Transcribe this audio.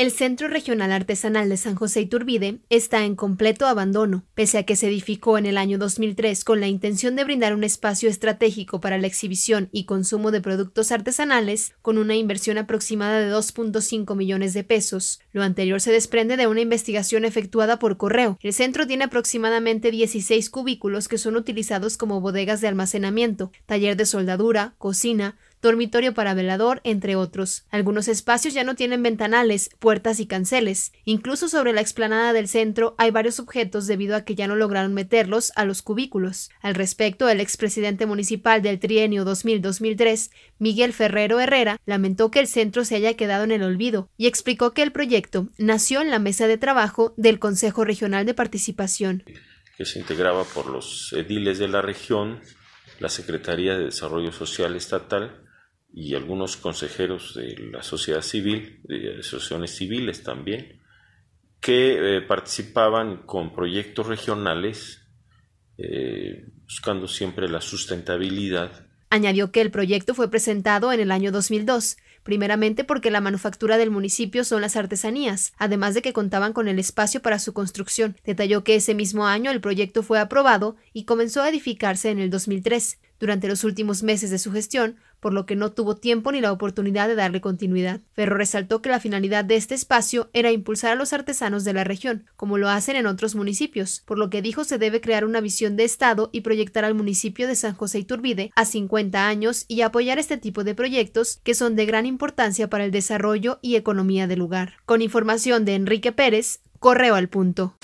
El Centro Regional Artesanal de San José Iturbide está en completo abandono, pese a que se edificó en el año 2003 con la intención de brindar un espacio estratégico para la exhibición y consumo de productos artesanales con una inversión aproximada de 2.5 millones de pesos. Lo anterior se desprende de una investigación efectuada por correo. El centro tiene aproximadamente 16 cubículos que son utilizados como bodegas de almacenamiento, taller de soldadura, cocina, dormitorio para velador, entre otros. Algunos espacios ya no tienen ventanales, puertas y canceles. Incluso sobre la explanada del centro hay varios objetos debido a que ya no lograron meterlos a los cubículos. Al respecto, el expresidente municipal del trienio 2000-2003, Miguel Ferrero Herrera, lamentó que el centro se haya quedado en el olvido y explicó que el proyecto nació en la mesa de trabajo del Consejo Regional de Participación. Que se integraba por los ediles de la región, la Secretaría de Desarrollo Social Estatal, y algunos consejeros de la sociedad civil, de asociaciones civiles también, que eh, participaban con proyectos regionales eh, buscando siempre la sustentabilidad. Añadió que el proyecto fue presentado en el año 2002, primeramente porque la manufactura del municipio son las artesanías, además de que contaban con el espacio para su construcción. Detalló que ese mismo año el proyecto fue aprobado y comenzó a edificarse en el 2003. Durante los últimos meses de su gestión, por lo que no tuvo tiempo ni la oportunidad de darle continuidad. Ferro resaltó que la finalidad de este espacio era impulsar a los artesanos de la región, como lo hacen en otros municipios, por lo que dijo se debe crear una visión de Estado y proyectar al municipio de San José Iturbide a 50 años y apoyar este tipo de proyectos que son de gran importancia para el desarrollo y economía del lugar. Con información de Enrique Pérez, correo al punto.